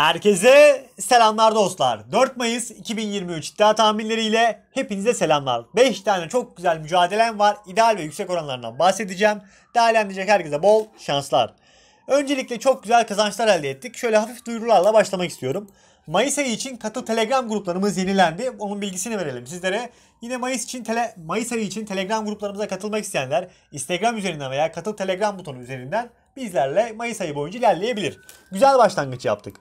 Herkese selamlar dostlar. 4 Mayıs 2023 iddia tahminleriyle hepinize selamlar. 5 tane çok güzel mücadelem var. İdeal ve yüksek oranlarından bahsedeceğim. Değerlendirecek herkese bol şanslar. Öncelikle çok güzel kazançlar elde ettik. Şöyle hafif duyurularla başlamak istiyorum. Mayıs ayı için katıl Telegram gruplarımız yenilendi. Onun bilgisini verelim sizlere. Yine Mayıs için tele, Mayıs ayı için Telegram gruplarımıza katılmak isteyenler Instagram üzerinden veya katıl Telegram butonu üzerinden bizlerle Mayıs ayı boyunca ilerleyebilir. Güzel başlangıç yaptık.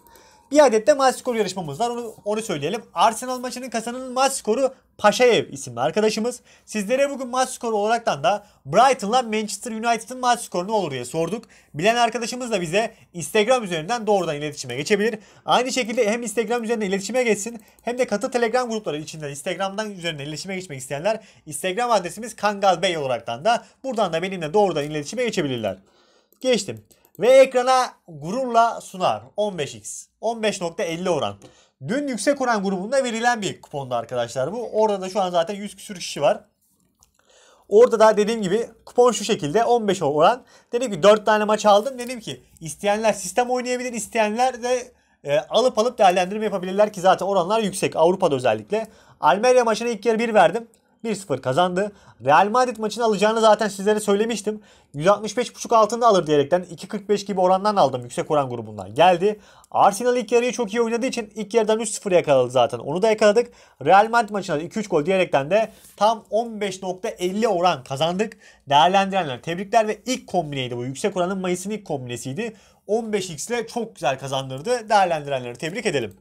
Bir adet de maç skoru yarışmamız var. Onu, onu söyleyelim. Arsenal maçının kazananın maç skoru Paşaev isimli arkadaşımız. Sizlere bugün maç skoru olaraktan da Brighton'la Manchester United'ın maç skoru ne olur diye sorduk. Bilen arkadaşımız da bize Instagram üzerinden doğrudan iletişime geçebilir. Aynı şekilde hem Instagram üzerinden iletişime geçsin hem de katı Telegram grupları içinden Instagram'dan üzerinden iletişime geçmek isteyenler Instagram adresimiz Kangal Bey olaraktan da buradan da benimle doğrudan iletişime geçebilirler. Geçtim ve ekrana gururla sunar 15x 15.50 oran. Dün yüksek oran grubunda verilen bir kupondu arkadaşlar bu. Orada da şu an zaten 100 küsür kişi var. Orada da dediğim gibi kupon şu şekilde 15 oran. Dedim ki 4 tane maç aldım. Dedim ki isteyenler sistem oynayabilir, isteyenler de e, alıp alıp değerlendirme yapabilirler ki zaten oranlar yüksek. Avrupa'da özellikle. Almeria maçına ilk yarı 1 verdim. 1-0 kazandı. Real Madrid maçını alacağını zaten sizlere söylemiştim. 165.5 altında alır diyerekten 2.45 gibi orandan aldım. Yüksek oran grubundan geldi. Arsenal ilk yarıyı çok iyi oynadığı için ilk yarıdan 3-0 yakaladı zaten. Onu da yakaladık. Real Madrid maçına 2-3 gol diyerekten de tam 15.50 oran kazandık. Değerlendirenler tebrikler ve ilk kombineydi bu. Yüksek oranın Mayıs'ın ilk kombinesiydi. 15x ile çok güzel kazandırdı. Değerlendirenleri tebrik edelim.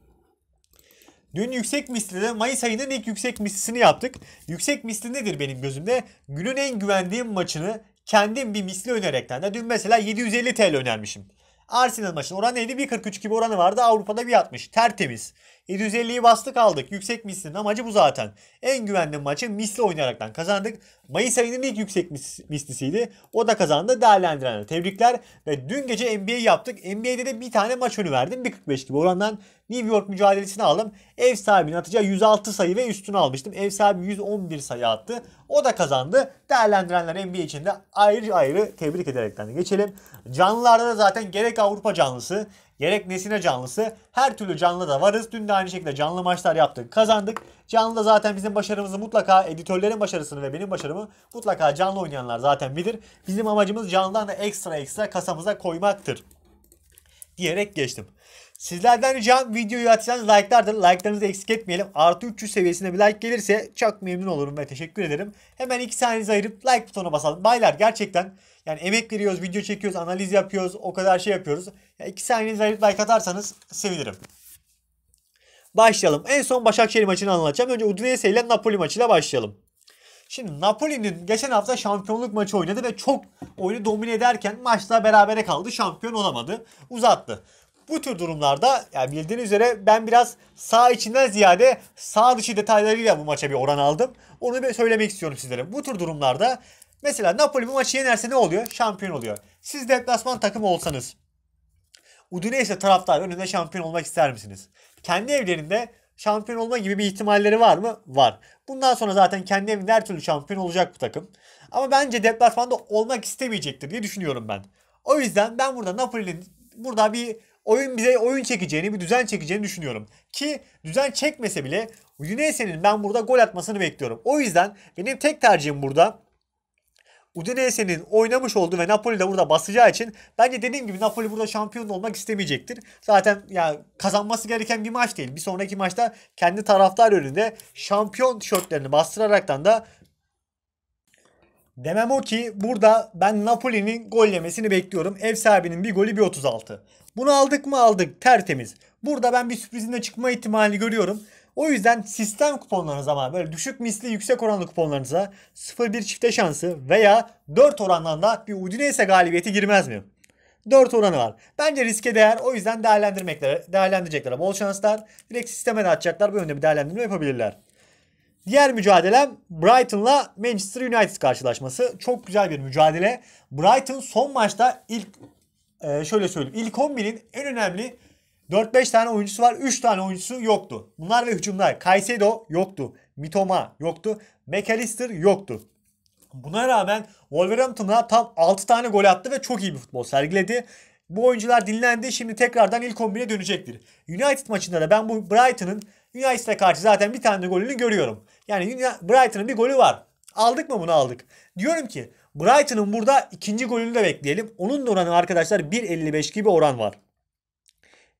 Dün yüksek mislide Mayıs ayının ilk yüksek mislisini yaptık. Yüksek misli nedir benim gözümde? Günün en güvendiğim maçını kendim bir misli önerekten de dün mesela 750 TL önermişim. Arsenal maçının oranı neydi? 1.43 gibi oranı vardı. Avrupa'da bir 1.60. Tertemiz. 750'yi bastık aldık. Yüksek mislinin amacı bu zaten. En güvenli maçı misli oynayaraktan kazandık. Mayıs ayının ilk yüksek mis, mislisiydi. O da kazandı. Değerlendirenler tebrikler. Ve dün gece NBA yaptık. NBA'de de bir tane maç önü verdim. 1.45 gibi orandan New York mücadelesini aldım. Ev sahibinin atacağı 106 sayı ve üstünü almıştım. Ev sahibi 111 sayı attı. O da kazandı. Değerlendirenler NBA için de ayrı ayrı tebrik ederekten de geçelim. Canlılarda da zaten gerek Avrupa canlısı gerek nesine canlısı her türlü canlı da varız. Dün de aynı şekilde canlı maçlar yaptık kazandık. Canlı da zaten bizim başarımızı mutlaka editörlerin başarısını ve benim başarımı mutlaka canlı oynayanlar zaten bilir. Bizim amacımız canlıdan da ekstra ekstra kasamıza koymaktır diyerek geçtim. Sizlerden ricam videoyu açsanız like'lardır. Like'larınızı eksik etmeyelim. Artı 300 seviyesine bir like gelirse çok memnun olurum ve teşekkür ederim. Hemen 2 saniyenizi ayırıp like butonuna basalım. Baylar gerçekten yani emek veriyoruz, video çekiyoruz, analiz yapıyoruz, o kadar şey yapıyoruz. 2 yani saniyenizi ayırıp like atarsanız sevinirim. Başlayalım. En son Başakşehir maçını anlatacağım. Önce Udinese ile Napoli maçıyla başlayalım. Şimdi Napoli'nin geçen hafta şampiyonluk maçı oynadı ve çok oyunu domine ederken maçla berabere kaldı. Şampiyon olamadı. Uzattı. Bu tür durumlarda yani bildiğiniz üzere ben biraz sağ içinden ziyade sağ dışı detaylarıyla bu maça bir oran aldım. Onu bir söylemek istiyorum sizlere. Bu tür durumlarda mesela Napoli bu maçı yenerse ne oluyor? Şampiyon oluyor. Siz deplasman takımı olsanız Udinese taraftar önünde şampiyon olmak ister misiniz? Kendi evlerinde şampiyon olma gibi bir ihtimalleri var mı? Var. Bundan sonra zaten kendi evinde her türlü şampiyon olacak bu takım. Ama bence deplasmanda olmak istemeyecektir diye düşünüyorum ben. O yüzden ben burada Napoli'nin burada bir oyun bize oyun çekeceğini, bir düzen çekeceğini düşünüyorum. Ki düzen çekmese bile Udinese'nin ben burada gol atmasını bekliyorum. O yüzden benim tek tercihim burada Udinese'nin oynamış olduğu ve Napoli de burada basacağı için bence dediğim gibi Napoli burada şampiyon olmak istemeyecektir. Zaten ya kazanması gereken bir maç değil. Bir sonraki maçta kendi taraftar önünde şampiyon tişörtlerini bastıraraktan da Demem o ki burada ben Napoli'nin gol yemesini bekliyorum. Ev sahibinin bir golü bir 36. Bunu aldık mı aldık tertemiz. Burada ben bir sürprizine çıkma ihtimali görüyorum. O yüzden sistem kuponlarınıza ama böyle düşük misli yüksek oranlı kuponlarınıza 0-1 çifte şansı veya 4 orandan da bir Udinese galibiyeti girmez mi? 4 oranı var. Bence riske değer. O yüzden değerlendirmekler, değerlendirecekler. Bol şanslar. Direkt sisteme de atacaklar. Bu yönde bir değerlendirme yapabilirler. Diğer mücadelem Brighton'la Manchester United karşılaşması. Çok güzel bir mücadele. Brighton son maçta ilk e, şöyle söyleyeyim. İlk 11'in en önemli 4-5 tane oyuncusu var. 3 tane oyuncusu yoktu. Bunlar ve hücumlar. Caicedo yoktu. Mitoma yoktu. McAllister yoktu. Buna rağmen Wolverhampton'a tam 6 tane gol attı ve çok iyi bir futbol sergiledi. Bu oyuncular dinlendi. Şimdi tekrardan ilk 11'e dönecektir. United maçında da ben bu Brighton'ın United'a karşı zaten bir tane golünü görüyorum. Yani Brighton'ın bir golü var. Aldık mı bunu aldık. Diyorum ki Brighton'ın burada ikinci golünü de bekleyelim. Onun da oranı arkadaşlar 1.55 gibi oran var.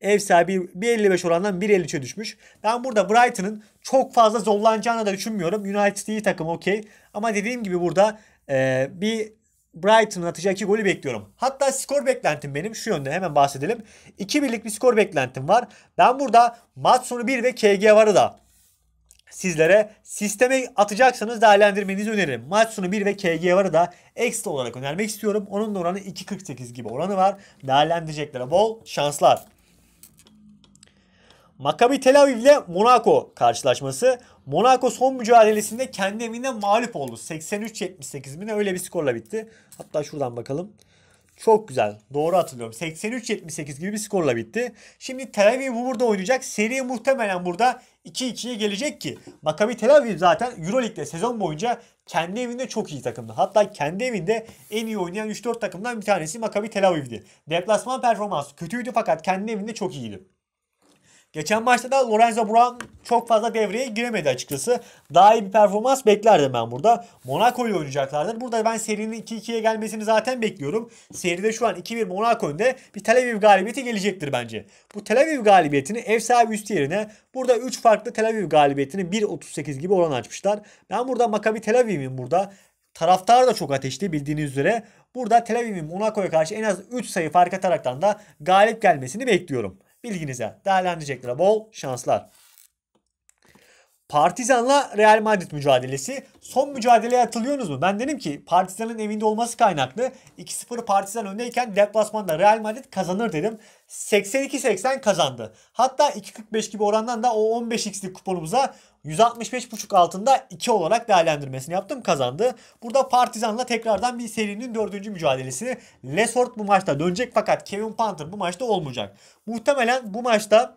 Ev sahibi 1.55 orandan 1.53'e düşmüş. Ben burada Brighton'ın çok fazla zorlanacağını da düşünmüyorum. United iyi takım okey. Ama dediğim gibi burada e, bir Brighton'ın atacağı iki golü bekliyorum. Hatta skor beklentim benim şu yönde hemen bahsedelim. 2 birlik bir skor beklentim var. Ben burada maç sonu 1 ve KG varı da sizlere sisteme atacaksanız değerlendirmenizi öneririm. Maç sonu 1 ve KG varı da ekstra olarak önermek istiyorum. Onun da oranı 2.48 gibi oranı var. Değerlendireceklere bol şanslar. Maccabi Tel Aviv ile Monaco karşılaşması. Monaco son mücadelesinde kendi evinde mağlup oldu. 83-78 mi öyle bir skorla bitti. Hatta şuradan bakalım. Çok güzel. Doğru hatırlıyorum. 83-78 gibi bir skorla bitti. Şimdi Tel Aviv burada oynayacak. Seri muhtemelen burada 2-2'ye gelecek ki. Makabi Tel Aviv zaten Euroleague'de sezon boyunca kendi evinde çok iyi takımdı. Hatta kendi evinde en iyi oynayan 3-4 takımdan bir tanesi Makabi Tel Aviv'di. Deplasman performansı kötüydü fakat kendi evinde çok iyiydi. Geçen maçta da Lorenzo Brown çok fazla devreye giremedi açıkçası. Daha iyi bir performans beklerdim ben burada. Monaco ile oynayacaklardır. Burada ben serinin 2-2'ye gelmesini zaten bekliyorum. Seride şu an 2-1 Monaco önde bir Tel Aviv galibiyeti gelecektir bence. Bu Tel Aviv galibiyetini ev sahibi üstü yerine burada 3 farklı Tel Aviv galibiyetini 1.38 gibi oran açmışlar. Ben burada Maccabi Tel Aviv'im burada Taraftar da çok ateşli bildiğiniz üzere. Burada Tel Aviv'in Monaco'ya karşı en az 3 sayı fark ataraktan da galip gelmesini bekliyorum. Bilginize değerlendirecekler. Bol şanslar. Partizan'la Real Madrid mücadelesi. Son mücadeleye atılıyorsunuz mu? Ben dedim ki Partizan'ın evinde olması kaynaklı. 2-0 Partizan öndeyken deplasmanda Real Madrid kazanır dedim. 82-80 kazandı. Hatta 2-45 gibi orandan da o 15x'lik kuponumuza 165.5 altında 2 olarak değerlendirmesini yaptım kazandı. Burada Partizan'la tekrardan bir serinin 4. mücadelesini Lesort bu maçta dönecek fakat Kevin Panther bu maçta olmayacak. Muhtemelen bu maçta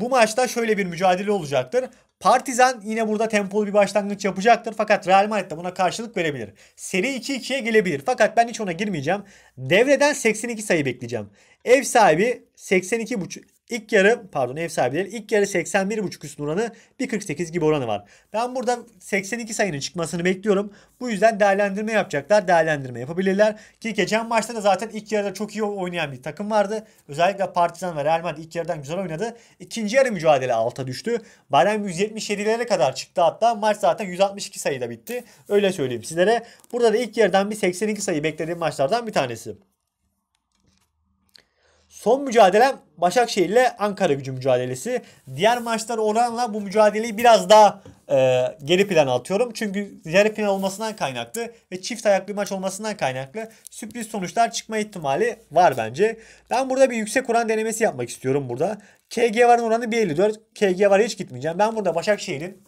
bu maçta şöyle bir mücadele olacaktır. Partizan yine burada tempolu bir başlangıç yapacaktır. Fakat Real Madrid de buna karşılık verebilir. Seri 2-2'ye gelebilir. Fakat ben hiç ona girmeyeceğim. Devreden 82 sayı bekleyeceğim. Ev sahibi 82 buçuk İlk yarı pardon ev sahipleri ilk yarı 81.5 üst oranı 1.48 gibi oranı var. Ben burada 82 sayının çıkmasını bekliyorum. Bu yüzden değerlendirme yapacaklar. Değerlendirme yapabilirler. Ki geçen maçta da zaten ilk yarıda çok iyi oynayan bir takım vardı. Özellikle Partizan ve Real Madrid ilk yarıdan güzel oynadı. İkinci yarı mücadele alta düştü. Bayern 177'lere kadar çıktı hatta. Maç zaten 162 sayıda bitti. Öyle söyleyeyim sizlere. Burada da ilk yarıdan bir 82 sayı beklediğim maçlardan bir tanesi. Son mücadelem Başakşehir ile Ankara gücü mücadelesi. Diğer maçlar oranla bu mücadeleyi biraz daha e, geri plan atıyorum. Çünkü yarı final olmasından kaynaklı ve çift ayaklı maç olmasından kaynaklı sürpriz sonuçlar çıkma ihtimali var bence. Ben burada bir yüksek oran denemesi yapmak istiyorum burada. KG varın oranı 1.54. KG var hiç gitmeyeceğim. Ben burada Başakşehir'in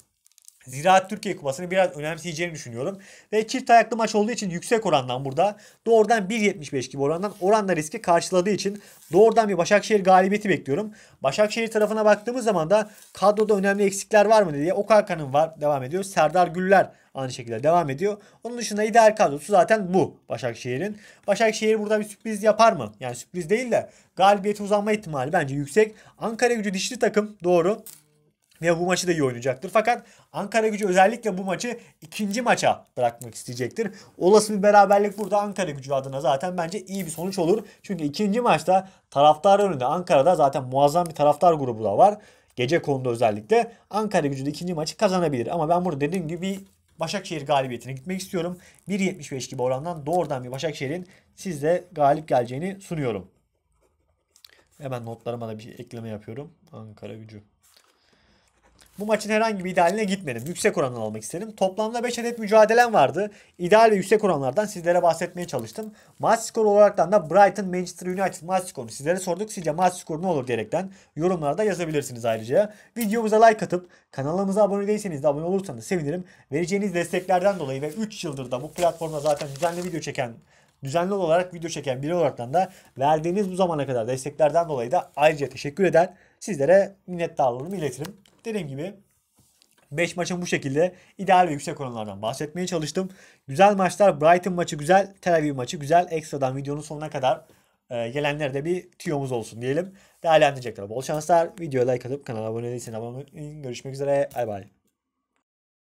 Ziraat Türkiye Kupası'nı biraz önemseyeceğini düşünüyorum. Ve çift ayaklı maç olduğu için yüksek orandan burada doğrudan 1.75 gibi orandan oranla riski karşıladığı için doğrudan bir Başakşehir galibiyeti bekliyorum. Başakşehir tarafına baktığımız zaman da kadroda önemli eksikler var mı diye Okan'ın var devam ediyor. Serdar Güller aynı şekilde devam ediyor. Onun dışında ideal kadrosu zaten bu Başakşehir'in. Başakşehir burada bir sürpriz yapar mı? Yani sürpriz değil de galibiyete uzanma ihtimali bence yüksek. Ankara gücü dişli takım doğru. Ve bu maçı da iyi oynayacaktır. Fakat Ankara gücü özellikle bu maçı ikinci maça bırakmak isteyecektir. Olası bir beraberlik burada Ankara gücü adına zaten bence iyi bir sonuç olur. Çünkü ikinci maçta taraftar önünde Ankara'da zaten muazzam bir taraftar grubu da var. Gece konuda özellikle Ankara gücü de ikinci maçı kazanabilir. Ama ben burada dediğim gibi Başakşehir galibiyetine gitmek istiyorum. 1.75 gibi orandan doğrudan bir Başakşehir'in sizde galip geleceğini sunuyorum. Hemen notlarıma da bir ekleme yapıyorum. Ankara gücü. Bu maçın herhangi bir idealine gitmedim. Yüksek oranını almak istedim. Toplamda 5 adet mücadelem vardı. İdeal ve yüksek oranlardan sizlere bahsetmeye çalıştım. Maç skoru olarak da Brighton Manchester United maç skoru. sizlere sorduk. Sizce maç skoru ne olur diyerekten yorumlarda yazabilirsiniz ayrıca. Videomuza like atıp kanalımıza abone değilseniz de abone olursanız sevinirim. Vereceğiniz desteklerden dolayı ve 3 yıldır da bu platformda zaten düzenli video çeken düzenli olarak video çeken biri olarak da verdiğiniz bu zamana kadar desteklerden dolayı da ayrıca teşekkür eder. Sizlere minnettarlığımı iletirim. Dediğim gibi 5 maçın bu şekilde ideal ve yüksek oranlardan bahsetmeye çalıştım. Güzel maçlar Brighton maçı güzel, Tel Aviv maçı güzel. Ekstradan videonun sonuna kadar e, gelenlere de bir tüyomuz olsun diyelim. Değerlendirecekler. Bol şanslar. Videoya like atıp kanala abone değilseniz abone olun. Görüşmek üzere. Bay bay.